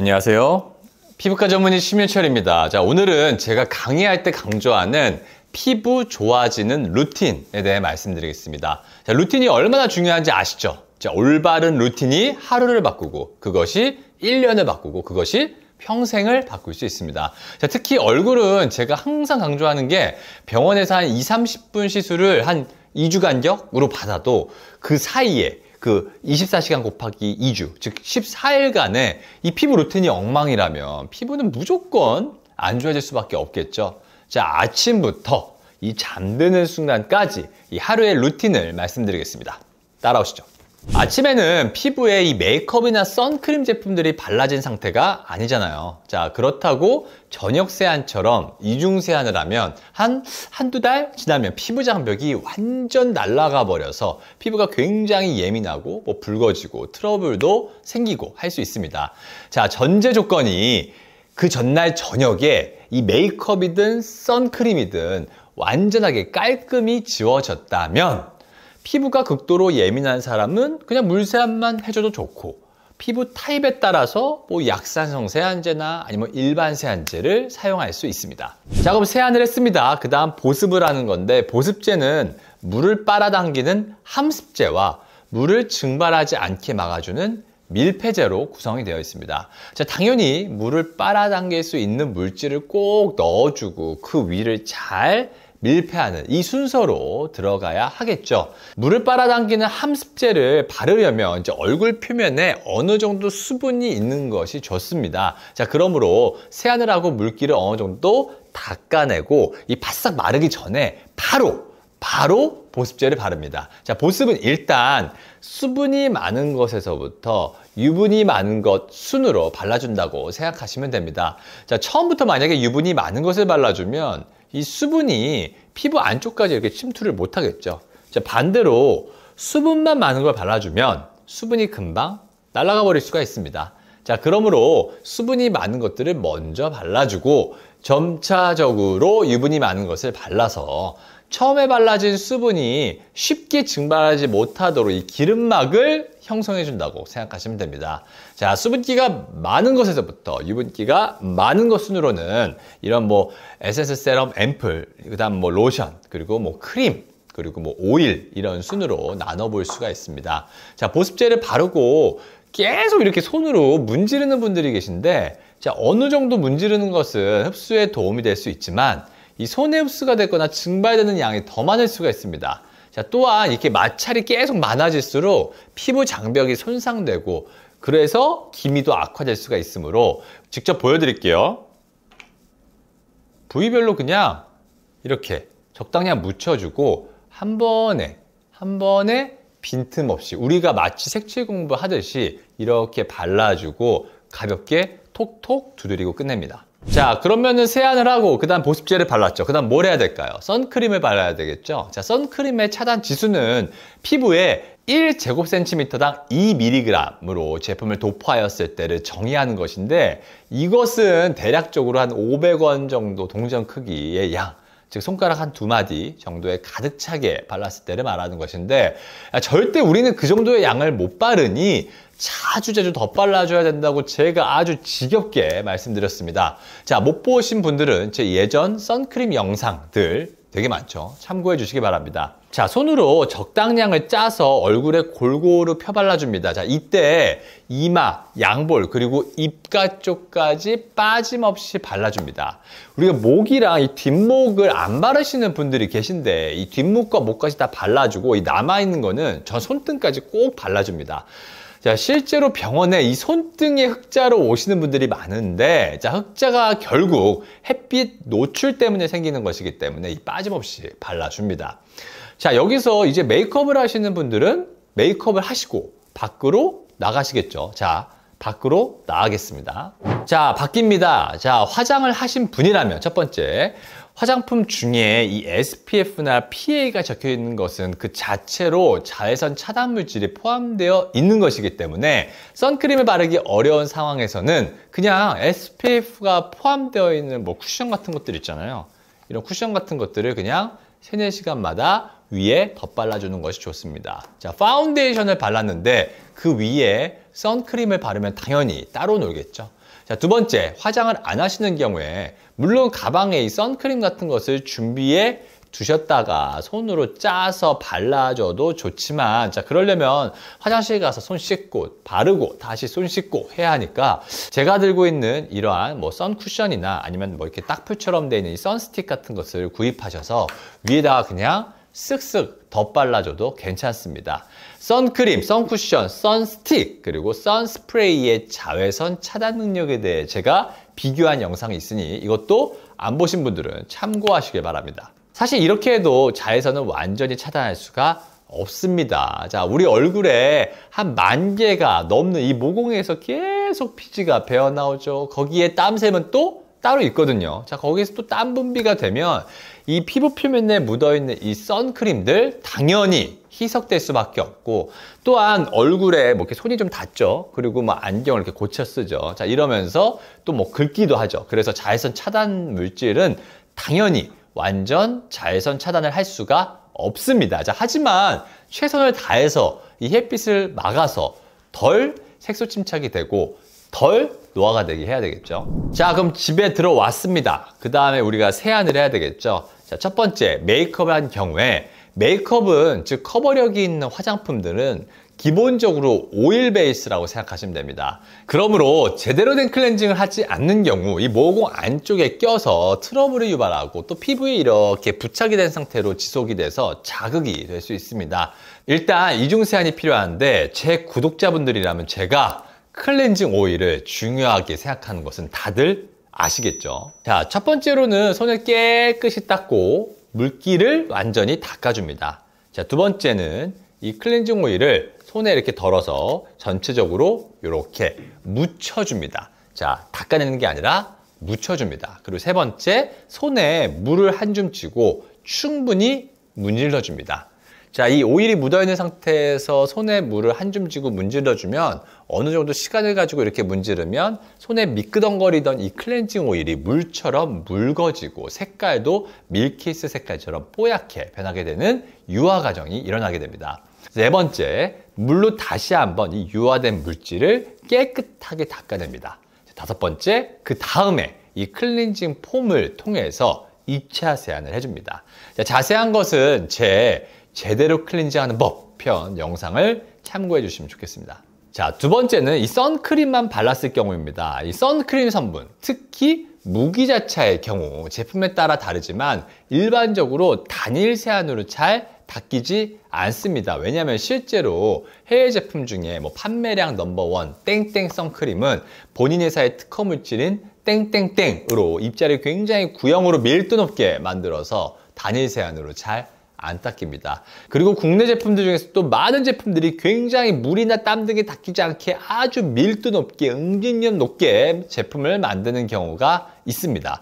안녕하세요. 피부과 전문의 심윤철입니다 자, 오늘은 제가 강의할 때 강조하는 피부 좋아지는 루틴에 대해 말씀드리겠습니다. 자, 루틴이 얼마나 중요한지 아시죠? 자, 올바른 루틴이 하루를 바꾸고 그것이 1년을 바꾸고 그것이 평생을 바꿀 수 있습니다. 자, 특히 얼굴은 제가 항상 강조하는 게 병원에서 한 2, 30분 시술을 한 2주간격으로 받아도 그 사이에 그 24시간 곱하기 2주, 즉 14일간의 이 피부 루틴이 엉망이라면 피부는 무조건 안 좋아질 수밖에 없겠죠. 자, 아침부터 이 잠드는 순간까지 이 하루의 루틴을 말씀드리겠습니다. 따라오시죠. 아침에는 피부에 이 메이크업이나 선크림 제품들이 발라진 상태가 아니잖아요. 자, 그렇다고 저녁 세안처럼 이중 세안을 하면 한, 한두 달 지나면 피부 장벽이 완전 날아가 버려서 피부가 굉장히 예민하고 뭐 붉어지고 트러블도 생기고 할 수 있습니다. 자, 전제 조건이 그 전날 저녁에 이 메이크업이든 선크림이든 완전하게 깔끔히 지워졌다면 피부가 극도로 예민한 사람은 그냥 물세안만 해줘도 좋고 피부 타입에 따라서 뭐 약산성 세안제나 아니면 일반 세안제를 사용할 수 있습니다. 자 그럼 세안을 했습니다. 그 다음 보습을 하는 건데 보습제는 물을 빨아당기는 함습제와 물을 증발하지 않게 막아주는 밀폐제로 구성이 되어 있습니다. 자, 당연히 물을 빨아당길 수 있는 물질을 꼭 넣어주고 그 위를 잘 밀폐하는 이 순서로 들어가야 하겠죠. 물을 빨아당기는 함습제를 바르려면 이제 얼굴 표면에 어느 정도 수분이 있는 것이 좋습니다. 자, 그러므로 세안을하고 물기를 어느 정도 닦아내고 이 바싹 마르기 전에 바로 바로 보습제를 바릅니다. 자, 보습은 일단 수분이 많은 것에서부터 유분이 많은 것 순으로 발라준다고 생각하시면 됩니다. 자, 처음부터 만약에 유분이 많은 것을 발라주면 이 수분이 피부 안쪽까지 이렇게 침투를 못하겠죠. 반대로 수분만 많은 걸 발라주면 수분이 금방 날아가 버릴 수가 있습니다. 자, 그러므로 수분이 많은 것들을 먼저 발라주고 점차적으로 유분이 많은 것을 발라서 처음에 발라진 수분이 쉽게 증발하지 못하도록 이 기름막을 형성해준다고 생각하시면 됩니다. 자, 수분기가 많은 것에서부터 유분기가 많은 것 순으로는 이런 뭐 에센스 세럼 앰플, 그 다음 뭐 로션, 그리고 뭐 크림, 그리고 뭐 오일 이런 순으로 나눠볼 수가 있습니다. 자, 보습제를 바르고 계속 이렇게 손으로 문지르는 분들이 계신데 자, 어느 정도 문지르는 것은 흡수에 도움이 될 수 있지만 이 손에 흡수가 됐거나 증발되는 양이 더 많을 수가 있습니다. 자, 또한 이렇게 마찰이 계속 많아질수록 피부 장벽이 손상되고 그래서 기미도 악화될 수가 있으므로 직접 보여드릴게요. 부위별로 그냥 이렇게 적당량 묻혀주고 한 번에 한 번에 빈틈없이 우리가 마치 색칠 공부하듯이 이렇게 발라주고 가볍게 톡톡 두드리고 끝냅니다. 자 그러면은 세안을 하고 그 다음 보습제를 발랐죠 그 다음 뭘 해야 될까요 선크림을 발라야 되겠죠 자 선크림의 차단 지수는 피부에 1제곱센티미터당 2mg으로 제품을 도포하였을 때를 정의하는 것인데 이것은 대략적으로 한 500원 정도 동전 크기의 양즉 손가락 한 두 마디 정도에 가득 차게 발랐을 때를 말하는 것인데 아, 절대 우리는 그 정도의 양을 못 바르니 자주 자주 덧발라줘야 된다고 제가 아주 지겹게 말씀드렸습니다. 자, 못 보신 분들은 제 예전 선크림 영상들 되게 많죠. 참고해 주시기 바랍니다. 자, 손으로 적당량을 짜서 얼굴에 골고루 펴발라줍니다. 자, 이때 이마, 양볼, 그리고 입가 쪽까지 빠짐없이 발라줍니다. 우리가 목이랑 이 뒷목을 안 바르시는 분들이 계신데 이 뒷목과 목까지 다 발라주고 이 남아있는 거는 저 손등까지 꼭 발라줍니다. 자, 실제로 병원에 이 손등에 흑자로 오시는 분들이 많은데, 자, 흑자가 결국 햇빛 노출 때문에 생기는 것이기 때문에 빠짐없이 발라줍니다. 자, 여기서 이제 메이크업을 하시는 분들은 메이크업을 하시고 밖으로 나가시겠죠. 자, 밖으로 나가겠습니다. 자, 바뀝니다. 자, 화장을 하신 분이라면 첫 번째, 화장품 중에 이 SPF나 PA가 적혀 있는 것은 그 자체로 자외선 차단 물질이 포함되어 있는 것이기 때문에 선크림을 바르기 어려운 상황에서는 그냥 SPF가 포함되어 있는 뭐 쿠션 같은 것들 있잖아요. 이런 쿠션 같은 것들을 그냥 3, 4시간마다 위에 덧발라주는 것이 좋습니다. 자, 파운데이션을 발랐는데 그 위에 선크림을 바르면 당연히 따로 놀겠죠. 자, 두 번째, 화장을 안 하시는 경우에 물론 가방에 이 선크림 같은 것을 준비해 두셨다가 손으로 짜서 발라줘도 좋지만 자 그러려면 화장실 가서 손 씻고 바르고 다시 손 씻고 해야 하니까 제가 들고 있는 이러한 뭐 선쿠션이나 아니면 뭐 이렇게 딱풀처럼 되어 있는 이 선스틱 같은 것을 구입하셔서 위에다가 그냥 쓱쓱 더빨라져도 괜찮습니다. 선크림, 선쿠션, 선스틱, 그리고 선스프레이의 자외선 차단 능력에 대해 제가 비교한 영상이 있으니 이것도 안 보신 분들은 참고하시길 바랍니다. 사실 이렇게 해도 자외선은 완전히 차단할 수가 없습니다. 자, 우리 얼굴에 한 만 개가 넘는 이 모공에서 계속 피지가 배어나오죠. 거기에 땀샘은 또 따로 있거든요. 자, 거기서 또 땀 분비가 되면 이 피부 표면에 묻어있는 이 선크림들 당연히 희석될 수밖에 없고 또한 얼굴에 뭐 이렇게 손이 좀 닿죠. 그리고 뭐 안경을 이렇게 고쳐 쓰죠. 자, 이러면서 또 뭐 긁기도 하죠. 그래서 자외선 차단 물질은 당연히 완전 자외선 차단을 할 수가 없습니다. 자, 하지만 최선을 다해서 이 햇빛을 막아서 덜 색소 침착이 되고 덜 노화가 되게 해야 되겠죠. 자, 그럼 집에 들어왔습니다. 그 다음에 우리가 세안을 해야 되겠죠. 자, 첫 번째, 메이크업을 한 경우에 메이크업은 즉 커버력이 있는 화장품들은 기본적으로 오일 베이스라고 생각하시면 됩니다. 그러므로 제대로 된 클렌징을 하지 않는 경우 이 모공 안쪽에 껴서 트러블을 유발하고 또 피부에 이렇게 부착이 된 상태로 지속이 돼서 자극이 될 수 있습니다. 일단 이중 세안이 필요한데 제 구독자분들이라면 제가 클렌징 오일을 중요하게 생각하는 것은 다들 아시겠죠? 자, 첫 번째로는 손을 깨끗이 닦고 물기를 완전히 닦아줍니다. 자, 두 번째는 이 클렌징 오일을 손에 이렇게 덜어서 전체적으로 이렇게 묻혀줍니다. 자, 닦아내는 게 아니라 묻혀줍니다. 그리고 세 번째, 손에 물을 한줌 쥐고 충분히 문질러줍니다. 자, 이 오일이 묻어있는 상태에서 손에 물을 한줌 주고 문질러주면 어느 정도 시간을 가지고 이렇게 문지르면 손에 미끄덩거리던 이 클렌징 오일이 물처럼 묽어지고 색깔도 밀키스 색깔처럼 뽀얗게 변하게 되는 유화 과정이 일어나게 됩니다. 네 번째, 물로 다시 한번 이 유화된 물질을 깨끗하게 닦아냅니다. 다섯 번째, 그 다음에 이 클렌징 폼을 통해서 입체 세안을 해줍니다. 자, 자세한 것은 제 제대로 클렌징하는 법 편 영상을 참고해 주시면 좋겠습니다. 자, 두 번째는 이 선크림만 발랐을 경우입니다. 이 선크림 성분, 특히 무기자차의 경우 제품에 따라 다르지만 일반적으로 단일 세안으로 잘 닦이지 않습니다. 왜냐하면 실제로 해외 제품 중에 뭐 판매량 넘버원 땡땡 선크림은 본인 회사의 특허 물질인 땡땡땡으로 입자를 굉장히 구형으로 밀도 높게 만들어서 단일 세안으로 잘안 닦입니다. 그리고 국내 제품들 중에서 또 많은 제품들이 굉장히 물이나 땀 등에 닦이지 않게 아주 밀도 높게 응집력 높게 제품을 만드는 경우가 있습니다.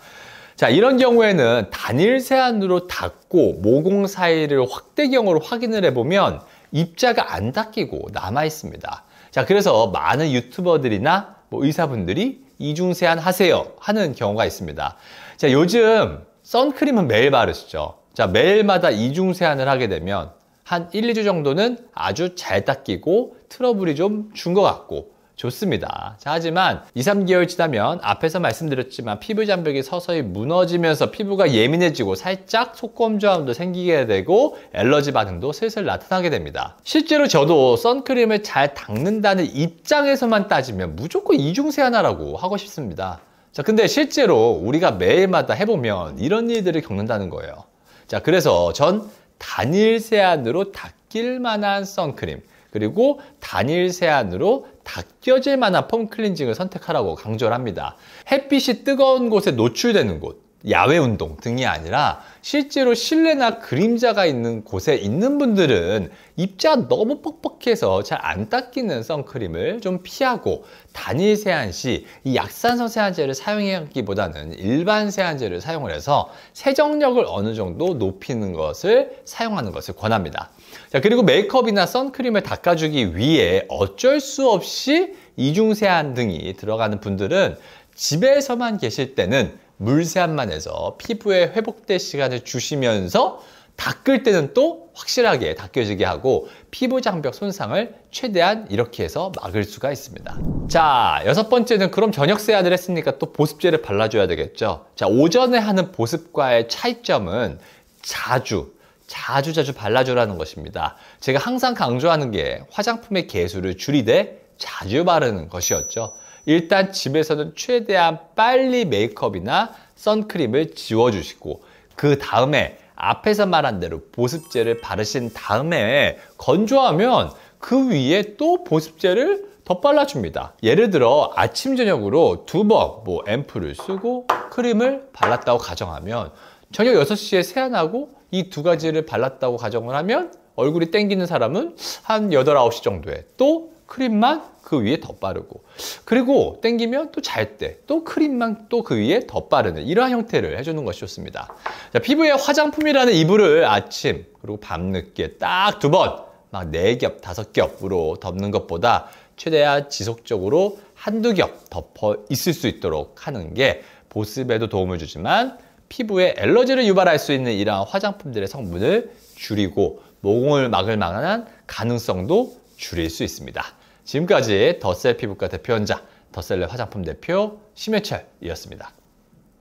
자 이런 경우에는 단일 세안으로 닦고 모공 사이를 확대경으로 확인을 해보면 입자가 안 닦이고 남아 있습니다. 자 그래서 많은 유튜버들이나 뭐 의사분들이 이중 세안 하세요 하는 경우가 있습니다. 자 요즘 선크림은 매일 바르시죠. 자, 매일마다 이중 세안을 하게 되면 한 1, 2주 정도는 아주 잘 닦이고 트러블이 좀 준 것 같고 좋습니다. 자, 하지만 2, 3개월 지나면 앞에서 말씀드렸지만 피부 장벽이 서서히 무너지면서 피부가 예민해지고 살짝 속검조함도 생기게 되고 엘러지 반응도 슬슬 나타나게 됩니다. 실제로 저도 선크림을 잘 닦는다는 입장에서만 따지면 무조건 이중세 안하라고 하고 싶습니다. 자, 근데 실제로 우리가 매일마다 해보면 이런 일들을 겪는다는 거예요. 자, 그래서 전 단일 세안으로 닦일 만한 선크림, 그리고 단일 세안으로 닦여질 만한 폼 클렌징을 선택하라고 강조를 합니다. 햇빛이 뜨거운 곳에 노출되는 곳, 야외 운동 등이 아니라 실제로 실내나 그림자가 있는 곳에 있는 분들은 입자 너무 뻑뻑해서 잘 안 닦이는 선크림을 좀 피하고 단일 세안 시 이 약산성 세안제를 사용하기보다는 일반 세안제를 사용을 해서 세정력을 어느 정도 높이는 것을 사용하는 것을 권합니다. 자, 그리고 메이크업이나 선크림을 닦아주기 위해 어쩔 수 없이 이중 세안 등이 들어가는 분들은 집에서만 계실 때는 물세안만 해서 피부에 회복될 시간을 주시면서 닦을 때는 또 확실하게 닦여지게 하고 피부 장벽 손상을 최대한 이렇게 해서 막을 수가 있습니다. 자, 여섯 번째는 그럼 저녁 세안을 했으니까 또 보습제를 발라줘야 되겠죠. 자, 오전에 하는 보습과의 차이점은 자주, 자주 자주 발라주라는 것입니다. 제가 항상 강조하는 게 화장품의 개수를 줄이되 자주 바르는 것이었죠. 일단 집에서는 최대한 빨리 메이크업이나 선크림을 지워주시고 그 다음에 앞에서 말한 대로 보습제를 바르신 다음에 건조하면 그 위에 또 보습제를 더발라줍니다 예를 들어 아침 저녁으로 두번뭐 앰플을 쓰고 크림을 발랐다고 가정하면 저녁 6시에 세안하고 이 두 가지를 발랐다고 가정을 하면 얼굴이 땡기는 사람은 한 8, 9시 정도에 또 크림만 그 위에 더빠르고 그리고 땡기면 또 잘 때 또 크림만 또 그 위에 더빠르는 이러한 형태를 해주는 것이 좋습니다. 자, 피부에 화장품이라는 이불을 아침 그리고 밤늦게 딱 두 번 막 네 겹, 다섯 겹으로 덮는 것보다 최대한 지속적으로 한두 겹 덮어 있을 수 있도록 하는 게 보습에도 도움을 주지만 피부에 엘러지를 유발할 수 있는 이러한 화장품들의 성분을 줄이고 모공을 막을 만한 가능성도 줄일 수 있습니다. 지금까지 더셀 피부과 대표연장 더셀랩 화장품 대표 심해철이었습니다.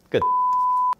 끝.